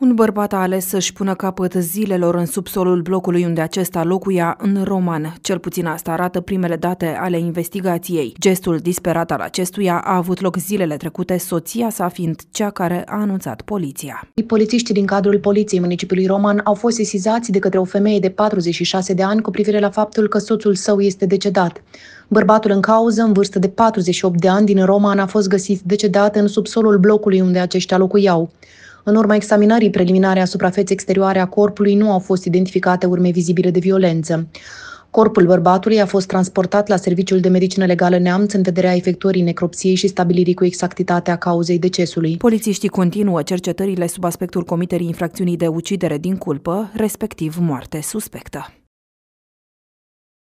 Un bărbat a ales să-și pună capăt zilelor în subsolul blocului unde acesta locuia în Roman. Cel puțin asta arată primele date ale investigației. Gestul disperat al acestuia a avut loc zilele trecute, soția sa fiind cea care a anunțat poliția. Polițiștii din cadrul Poliției Municipiului Roman au fost sesizați de către o femeie de 46 de ani cu privire la faptul că soțul său este decedat. Bărbatul în cauză, în vârstă de 48 de ani, din Roman a fost găsit decedat în subsolul blocului unde aceștia locuiau. În urma examinării preliminare a suprafeței exterioare a corpului, nu au fost identificate urme vizibile de violență. Corpul bărbatului a fost transportat la Serviciul de Medicină Legală Neamț în vederea efectuării necropsiei și stabilirii cu exactitatea cauzei decesului. Polițiștii continuă cercetările sub aspectul comiterii infracțiunii de ucidere din culpă, respectiv moarte suspectă.